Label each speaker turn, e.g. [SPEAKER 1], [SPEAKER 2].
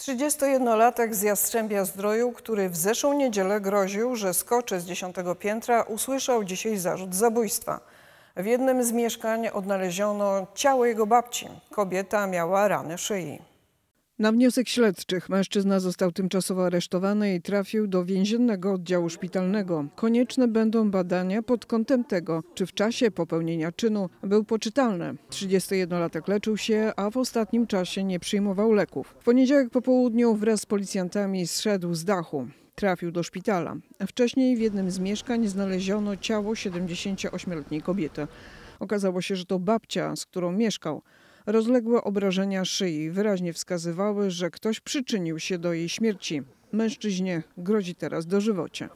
[SPEAKER 1] 31-latek z Jastrzębia Zdroju, który w zeszłą niedzielę groził, że skoczy z dziesiątego piętra, usłyszał dzisiaj zarzut zabójstwa. W jednym z mieszkań odnaleziono ciało jego babci. Kobieta miała rany szyi. Na wniosek śledczych mężczyzna został tymczasowo aresztowany i trafił do więziennego oddziału szpitalnego. Konieczne będą badania pod kątem tego, czy w czasie popełnienia czynu był poczytalny. 31-latek leczył się, a w ostatnim czasie nie przyjmował leków. W poniedziałek po południu wraz z policjantami zszedł z dachu trafił do szpitala. Wcześniej w jednym z mieszkań znaleziono ciało 78-letniej kobiety. Okazało się, że to babcia, z którą mieszkał. Rozległe obrażenia szyi wyraźnie wskazywały, że ktoś przyczynił się do jej śmierci. Mężczyźnie grozi teraz dożywocie.